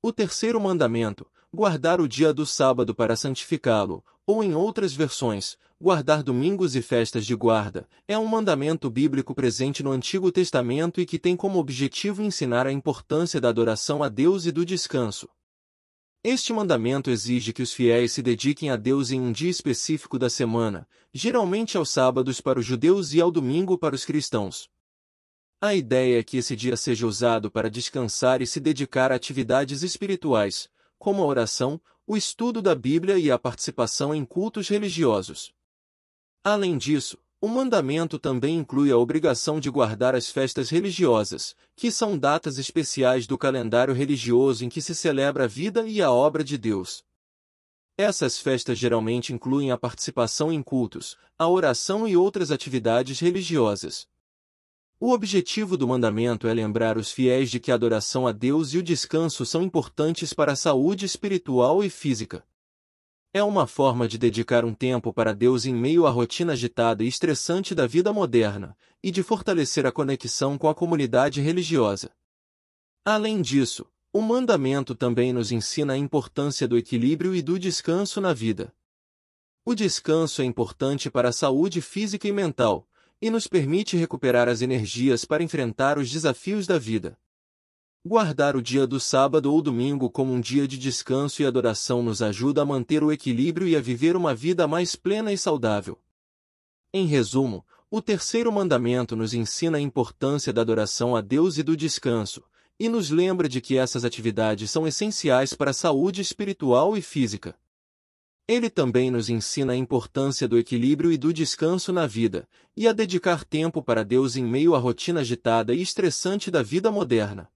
O terceiro mandamento, guardar o dia do sábado para santificá-lo, ou em outras versões, guardar domingos e festas de guarda, é um mandamento bíblico presente no Antigo Testamento e que tem como objetivo ensinar a importância da adoração a Deus e do descanso. Este mandamento exige que os fiéis se dediquem a Deus em um dia específico da semana, geralmente aos sábados para os judeus e ao domingo para os cristãos. A ideia é que esse dia seja usado para descansar e se dedicar a atividades espirituais, como a oração, o estudo da Bíblia e a participação em cultos religiosos. Além disso, o mandamento também inclui a obrigação de guardar as festas religiosas, que são datas especiais do calendário religioso em que se celebra a vida e a obra de Deus. Essas festas geralmente incluem a participação em cultos, a oração e outras atividades religiosas. O objetivo do mandamento é lembrar os fiéis de que a adoração a Deus e o descanso são importantes para a saúde espiritual e física. É uma forma de dedicar um tempo para Deus em meio à rotina agitada e estressante da vida moderna, e de fortalecer a conexão com a comunidade religiosa. Além disso, o mandamento também nos ensina a importância do equilíbrio e do descanso na vida. O descanso é importante para a saúde física e mental, e nos permite recuperar as energias para enfrentar os desafios da vida. Guardar o dia do sábado ou domingo como um dia de descanso e adoração nos ajuda a manter o equilíbrio e a viver uma vida mais plena e saudável. Em resumo, o terceiro mandamento nos ensina a importância da adoração a Deus e do descanso, e nos lembra de que essas atividades são essenciais para a saúde espiritual e física. Ele também nos ensina a importância do equilíbrio e do descanso na vida, e a dedicar tempo para Deus em meio à rotina agitada e estressante da vida moderna.